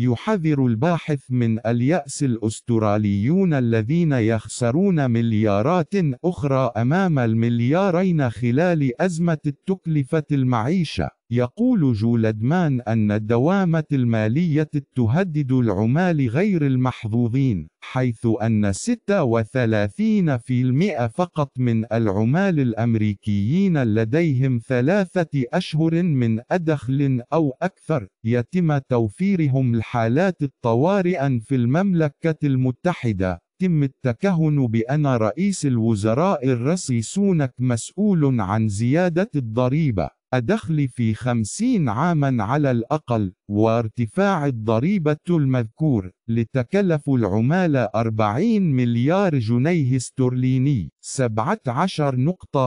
يحذر الباحث من اليأس الأستراليون الذين يخسرون مليارات أخرى أمام المليارين خلال أزمة التكلفة المعيشة يقول جولدمان أن الدوامة المالية تهدد العمال غير المحظوظين، حيث أن 36% فقط من العمال الأمريكيين لديهم ثلاثة أشهر من أدخل أو أكثر، يتم توفيرهم الحالات الطوارئ في المملكة المتحدة. تم التكهن بأن رئيس الوزراء سونك مسؤول عن زيادة الضريبة. الدخل في خمسين عاما على الأقل وارتفاع الضريبة المذكور لتكلف العمال 40 مليار جنيه استرليني 17.4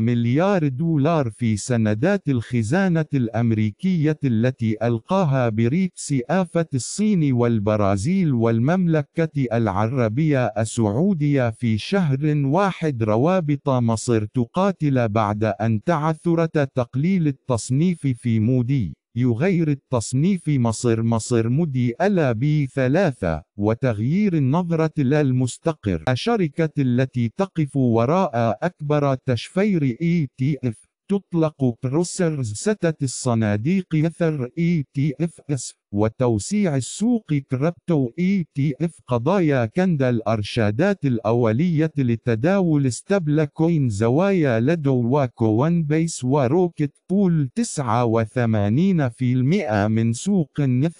مليار دولار في سندات الخزانة الأمريكية التي ألقاها بريت آفة الصين والبرازيل والمملكة العربية السعودية في شهر واحد روابط مصر تقاتل بعد أن تعثرت تقليل التصنيف في مودي يغير التصنيف مصر مصر مودي ألا بي ثلاثة وتغيير النظرة للمستقر الشركة التي تقف وراء أكبر تشفير اي تي اف تطلق بروسرز ستة الصناديق يثر اي تي اف اس وتوسيع السوق كريبتو اي تي اف قضايا كندا الارشادات الاوليه لتداول ستابل كوين زوايا لدو وكوان بيس وروكت بول 89% من سوق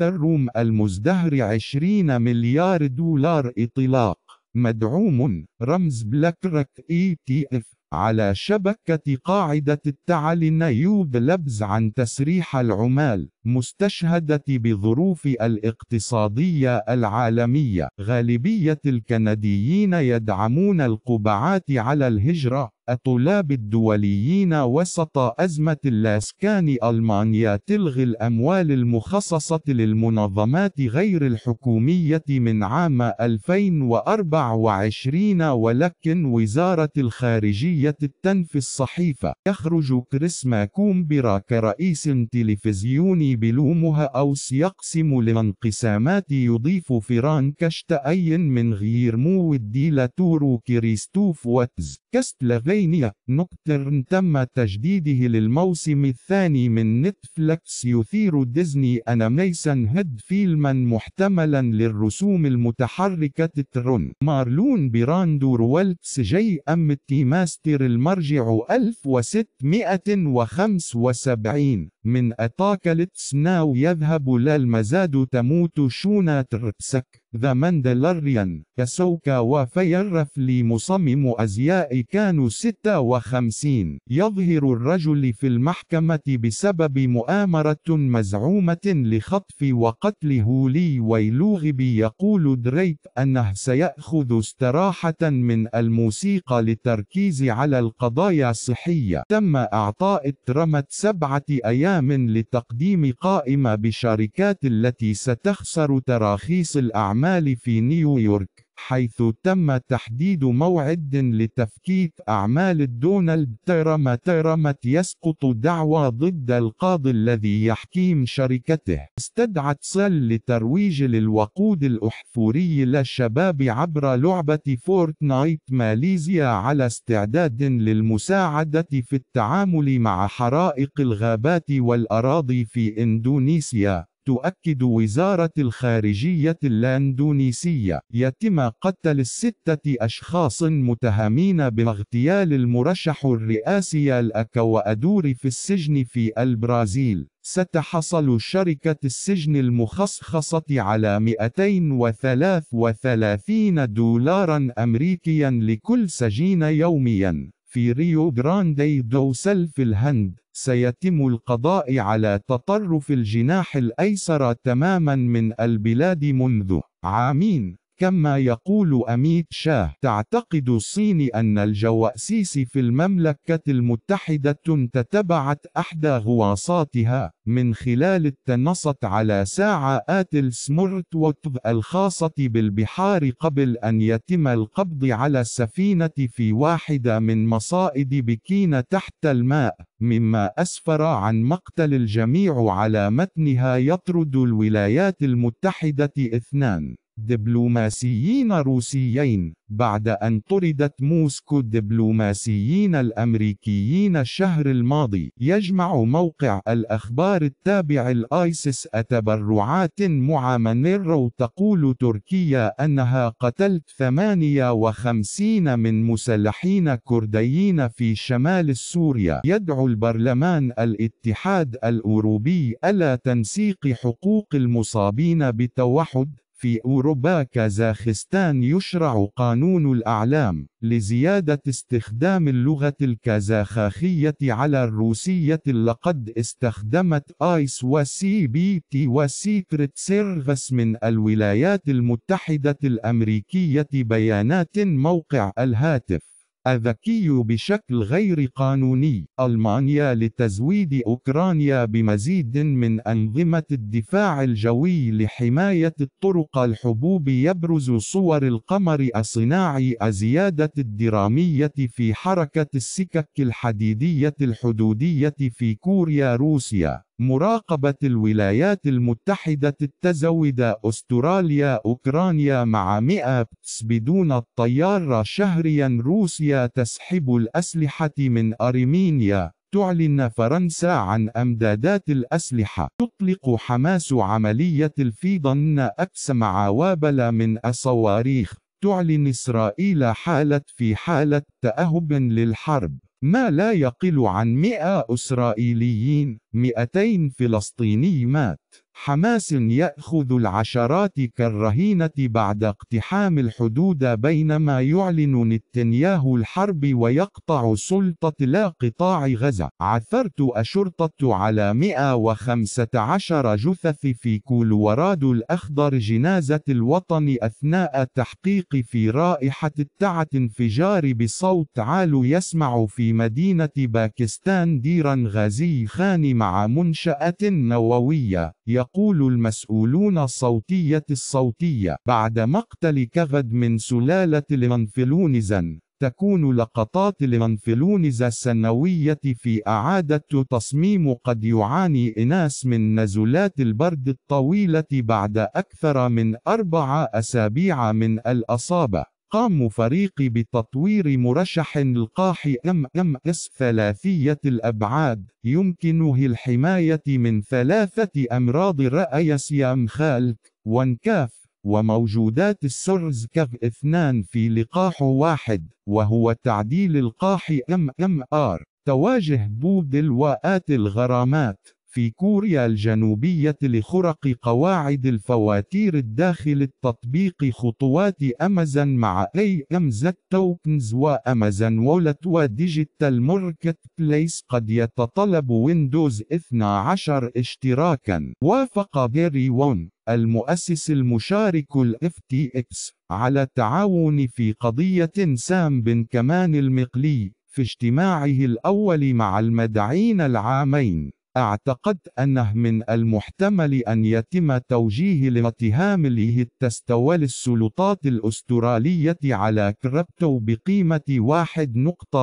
روم المزدهر 20 مليار دولار اطلاق مدعوم رمز بلاك راك اي تي اف على شبكة قاعدة التعل نيوب لبز عن تسريح العمال مستشهدة بظروف الاقتصادية العالمية غالبية الكنديين يدعمون القبعات على الهجرة الطلاب الدوليين وسط أزمة الإسكان ألمانيا تلغي الأموال المخصصة للمنظمات غير الحكومية من عام 2024 ولكن وزارة الخارجية تنفي الصحيفة يخرج كريس كومبرا كرئيس تلفزيوني بلومها أو سيقسم لانقسامات يضيف فرانك أي من غير مو الديلاتور كريستوف واتز كست لغير الأخرين نوكترن تم تجديده للموسم الثاني من نتفلكس يثير ديزني أنميسن هيد فيلما محتملا للرسوم المتحركة ترون مارلون براندو رولتس جي أم تي ماستر المرجع 1675 من أتاكلتس ناو يذهب لا المزاد تموت شونا ترسك ذا ماندلريان كسوكا وفيرف لمصمم أزياء كانوس 56 يظهر الرجل في المحكمة بسبب مؤامرة مزعومة لخطف وقتل هولي ويلوغبي يقول دريك أنه سيأخذ استراحة من الموسيقى للتركيز على القضايا الصحية تم إعطاء ترمت سبعة أيام لتقديم قائمة بشركات التي ستخسر تراخيص الأعمال في نيويورك حيث تم تحديد موعد لتفكيك أعمال دونالد تيرما تيرمت يسقط دعوى ضد القاضي الذي يحكيم شركته استدعت سل لترويج للوقود الأحفوري للشباب عبر لعبة فورتنايت ماليزيا على استعداد للمساعدة في التعامل مع حرائق الغابات والأراضي في إندونيسيا تؤكد وزارة الخارجية الأندونيسية يتم قتل الستة أشخاص متهمين باغتيال المرشح الرئاسي الأكو أدور في السجن في البرازيل ستحصل شركة السجن المخصخصة على 233 دولارا أمريكيا لكل سجين يوميا في ريو غراندي دو سل في الهند سيتم القضاء على تطرف الجناح الايسر تماما من البلاد منذ عامين كما يقول أميت شاه تعتقد الصين أن الجواسيس في المملكة المتحدة تتبعت أحدى غواصاتها من خلال التنصت على ساعات السمرت وتب الخاصة بالبحار قبل أن يتم القبض على السفينة في واحدة من مصائد بكين تحت الماء مما أسفر عن مقتل الجميع على متنها يطرد الولايات المتحدة اثنان دبلوماسيين روسيين بعد أن طردت موسكو الدبلوماسيين الأمريكيين الشهر الماضي يجمع موقع الأخبار التابع الآيسس تبرعات مع منيرو تقول تركيا أنها قتلت 58 من مسلحين كرديين في شمال سوريا يدعو البرلمان الاتحاد الأوروبي ألا تنسيق حقوق المصابين بتوحد في أوروبا كازاخستان يشرع قانون الأعلام لزيادة استخدام اللغة الكازاخاخية على الروسية لقد استخدمت آيس وسي بي تي وسيكريت سيرفس من الولايات المتحدة الأمريكية بيانات موقع الهاتف الذكي بشكل غير قانوني ألمانيا لتزويد أوكرانيا بمزيد من أنظمة الدفاع الجوي لحماية الطرق الحبوب يبرز صور القمر الصناعي الزيادة الدرامية في حركة السكك الحديدية الحدودية في كوريا روسيا مراقبة الولايات المتحدة التزود أستراليا أوكرانيا مع 100 بدون الطيار شهريا روسيا تسحب الأسلحة من أرمينيا تعلن فرنسا عن أمدادات الأسلحة تطلق حماس عملية الفيضان أكس مع وابل من الصواريخ تعلن إسرائيل حالة في حالة تأهب للحرب ما لا يقل عن 100 إسرائيليين 200 فلسطيني مات حماس يأخذ العشرات كالرهينة بعد اقتحام الحدود بينما يعلن نتنياهو الحرب ويقطع سلطة لا قطاع غزة عثرت أشرطة على 115 جثث في كولورادو الأخضر جنازة الوطن أثناء تحقيق في رائحة التعة انفجار بصوت عال يسمع في مدينة باكستان ديرا غازي خان مع منشأة نووية يقول المسؤولون الصوتية الصوتية بعد مقتل كغد من سلالة الانفلونزا تكون لقطات الانفلونزا السنوية في إعادة تصميم قد يعاني إناس من نزلات البرد الطويلة بعد أكثر من أربع أسابيع من الأصابة قام فريق بتطوير مرشح القاح ام ام اس ثلاثية الابعاد يمكنه الحماية من ثلاثة امراض الرأيس خالك وانكاف وموجودات السرز كف اثنان في لقاح واحد وهو تعديل القاح ام ام ار تواجه بودل وآت الغرامات في كوريا الجنوبية لخرق قواعد الفواتير الداخل التطبيق خطوات أمازون مع أي أمزة توكنز وأمازون وولت وديجيتال ماركت بليس قد يتطلب ويندوز 12 اشتراكا وافق بيري وون المؤسس المشارك الـ FTX على التعاون في قضية سام بن كمان المقلي في اجتماعه الأول مع المدعين العامين اعتقدت أنه من المحتمل أن يتم توجيه الاتهام له تستولي السلطات الأسترالية على كريبتو بقيمة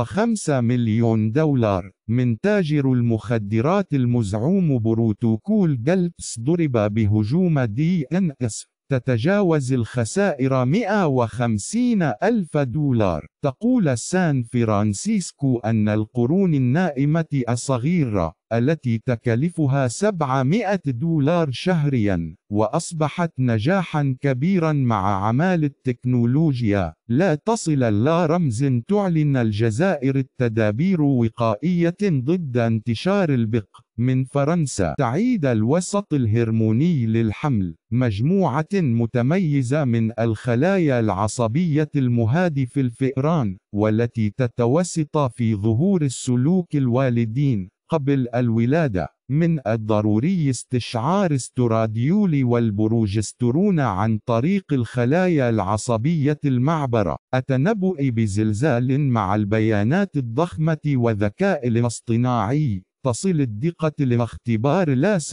1.5 مليون دولار من تاجر المخدرات المزعوم بروتوكول جلبس ضرب بهجوم دي ان اس تتجاوز الخسائر 150 ألف دولار. تقول سان فرانسيسكو أن القرون النائمة الصغيرة التي تكلفها 700 دولار شهريا وأصبحت نجاحا كبيرا مع عمال التكنولوجيا لا تصل لا رمز تعلن الجزائر التدابير وقائية ضد انتشار البق من فرنسا تعيد الوسط الهرموني للحمل مجموعة متميزة من الخلايا العصبية المهادف الفئران والتي تتوسط في ظهور السلوك الوالدين قبل الولادة من الضروري استشعار استراديول والبروجسترون عن طريق الخلايا العصبية المعبرة التنبؤ بزلزال مع البيانات الضخمة وذكاء الاصطناعي تصل الدقة الاختبار لا 70%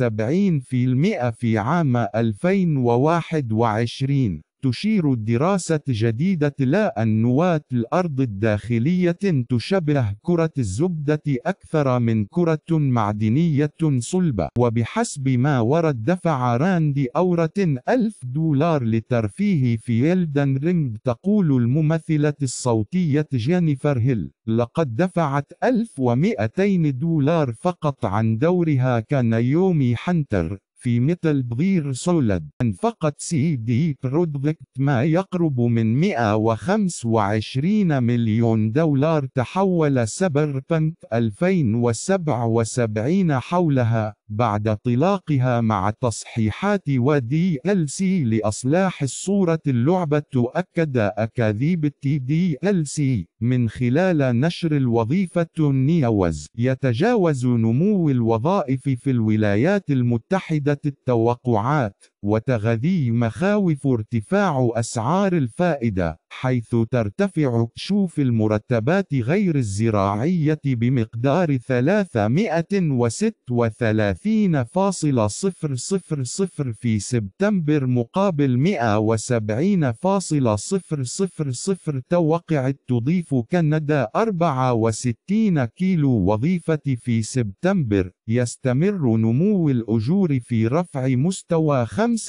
في عام 2021 تشير الدراسة جديدة لا أن نواة الأرض الداخلية تشبه كرة الزبدة أكثر من كرة معدنية صلبة وبحسب ما ورد دفع راندي أورة ألف دولار لترفيه في يلدن رينج تقول الممثلة الصوتية جينيفر هيل لقد دفعت 1200 دولار فقط عن دورها كنيومي حنتر في مثل بغير سولد أنفقت سي دي برودكت ما يقرب من 125 مليون دولار تحول بنك 2077 حولها بعد طلاقها مع تصحيحات ودي ال سي لإصلاح الصورة اللعبة تؤكد أكاذيب التي دي ال سي من خلال نشر الوظيفة النيوز يتجاوز نمو الوظائف في الولايات المتحدة التوقعات وتغذي مخاوف ارتفاع أسعار الفائدة، حيث ترتفع كشوف المرتبات غير الزراعية بمقدار 336.000 في سبتمبر مقابل 170.000 توقعت تضيف كندا 64 كيلو وظيفة في سبتمبر، يستمر نمو الأجور في رفع مستوى 5 5.3%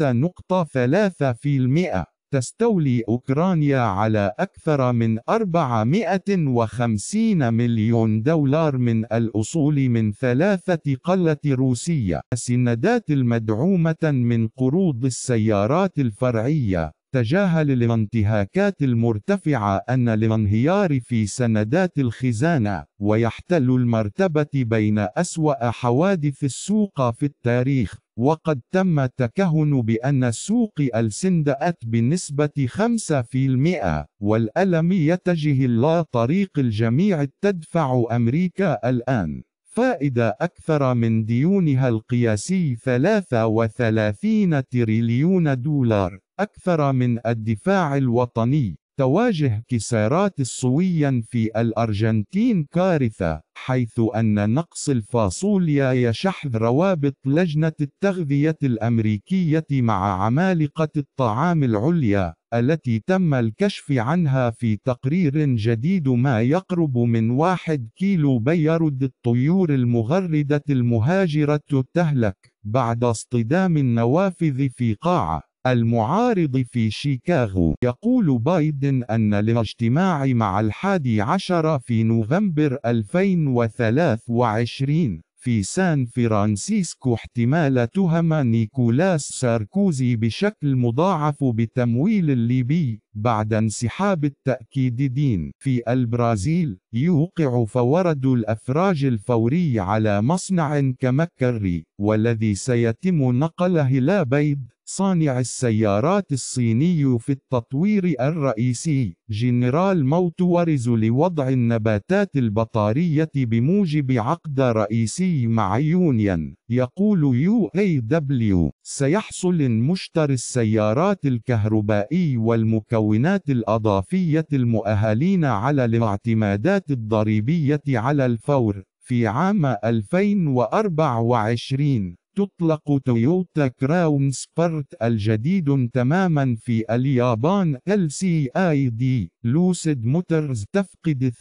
تستولي أوكرانيا على أكثر من 450 مليون دولار من الأصول من ثلاثة قلة روسية السندات المدعومة من قروض السيارات الفرعية تجاهل الانتهاكات المرتفعة أن الانهيار في سندات الخزانة ويحتل المرتبة بين أسوأ حوادث السوق في التاريخ وقد تم التكهن بأن سوق السندأت بنسبة 5% والألم يتجه إلى طريق الجميع تدفع أمريكا الآن فائدة أكثر من ديونها القياسي 33 تريليون دولار أكثر من الدفاع الوطني تواجه كسارات الصويا في الأرجنتين كارثة حيث أن نقص الفاصوليا يشح روابط لجنة التغذية الأمريكية مع عمالقة الطعام العليا التي تم الكشف عنها في تقرير جديد ما يقرب من واحد كيلو بيرد الطيور المغردة المهاجرة تهلك بعد اصطدام النوافذ في قاعة المعارض في شيكاغو يقول بايدن أن للاجتماع مع الحادي عشر في نوفمبر 2023 في سان فرانسيسكو احتمال تهم نيكولاس ساركوزي بشكل مضاعف بالتمويل الليبي بعد انسحاب التأكيد دين في البرازيل يوقع فورد الأفراج الفوري على مصنع كمكري والذي سيتم نقله إلى بيد صانع السيارات الصيني في التطوير الرئيسي جنرال موتورز لوضع النباتات البطارية بموجب عقد رئيسي مع يونيون يقول يو اي دبليو سيحصل مشتري السيارات الكهربائي والمكونات المكونات الأضافية المؤهلين على الاعتمادات الضريبية على الفور في عام 2024 تطلق تويوتا كراون سبرت الجديد تماما في اليابان LCID لوسيد موتورز تفقد 338.000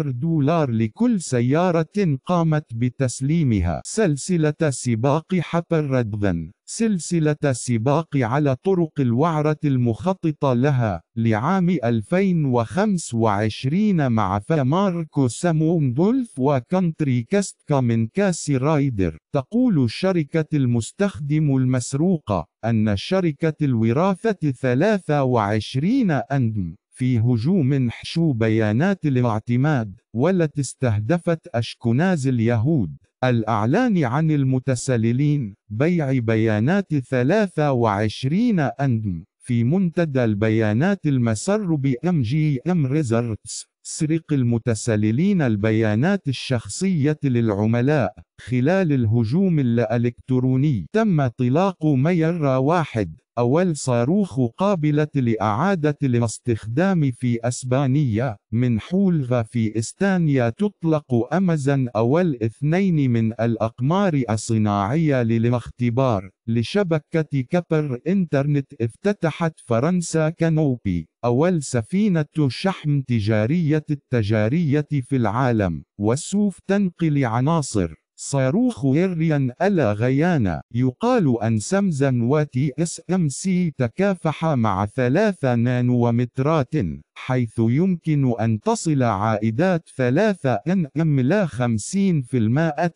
دولار لكل سيارة قامت بتسليمها سلسلة سباق حبر ردغن سلسلة السباق على طرق الوعرة المخططة لها لعام 2025 مع فماركو سامون دولف وكنتري كاستكا من كاس رايدر تقول شركة المستخدم المسروقة أن شركة الوراثة 23 أندم في هجوم حشو بيانات الاعتماد والتي استهدفت أشكناز اليهود الأعلان عن المتسللين بيع بيانات 23 أندم في منتدى البيانات المسر بأم جي أم ريزرتس سرق المتسللين البيانات الشخصية للعملاء خلال الهجوم الإلكتروني تم اطلاق ميرا واحد أول صاروخ قابلة لإعادة الاستخدام في أسبانيا من حولغا في إستانيا تطلق أمازن أول اثنين من الأقمار الصناعية للاختبار لشبكة كبر إنترنت افتتحت فرنسا كنوبي أول سفينة شحم تجارية التجارية في العالم وسوف تنقل عناصر صاروخ إيريان ألا غيانا يقال أن سمزن واتي اس ام سي تكافح مع ثلاثة نانومترات حيث يمكن أن تصل عائدات 3 ان ام لا 50%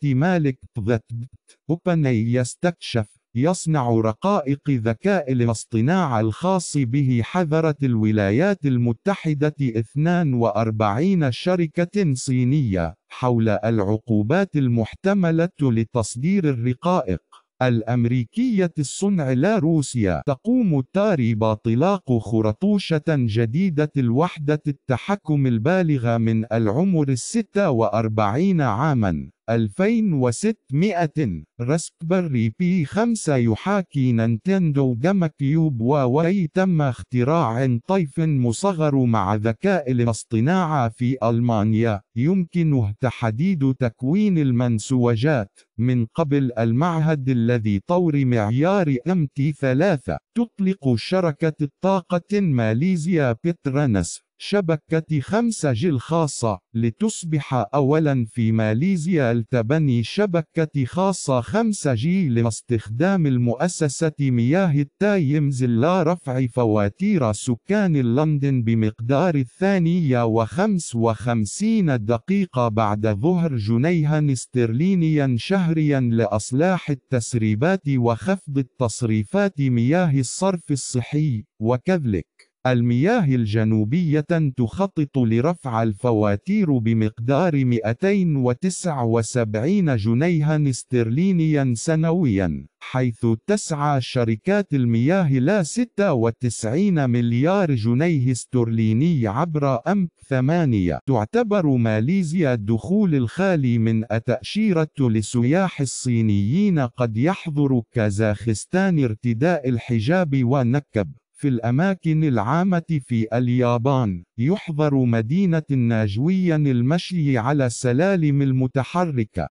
مالك بت, بت. يستكشف يصنع رقائق ذكاء الاصطناع الخاص به حذرت الولايات المتحدة 42 شركة صينية حول العقوبات المحتملة لتصدير الرقائق الأمريكية الصنع لا روسيا تقوم تاري باطلاق خرطوشة جديدة الوحدة التحكم البالغة من العمر 46 عاماً 2600 راسبري بي 5 يحاكي نينتندو كيوب وواي تم اختراع طيف مصغر مع ذكاء الاصطناعي في ألمانيا يمكنه تحديد تكوين المنسوجات من قبل المعهد الذي طور معيار MT3 تطلق شركة الطاقة ماليزيا بترانس شبكة 5 5G الخاصة لتصبح أولا في ماليزيا لتبني شبكة خاصة 5 5G لاستخدام المؤسسة مياه التايمز لا رفع فواتير سكان لندن بمقدار الثانية و و55 دقيقة بعد ظهر جنيها استرلينيا شهريا لأصلاح التسريبات وخفض التصريفات مياه الصرف الصحي وكذلك المياه الجنوبية تخطط لرفع الفواتير بمقدار 279 جنيها استرلينيا سنويا، حيث تسعى شركات المياه لا 96 مليار جنيه استرليني عبر أم 8 تعتبر ماليزيا الدخول الخالي من أتأشيرة لسياح الصينيين قد يحظر كازاخستان ارتداء الحجاب ونكب في الأماكن العامة في اليابان، يحظر مدينة ناجويا المشي على السلالم المتحركة.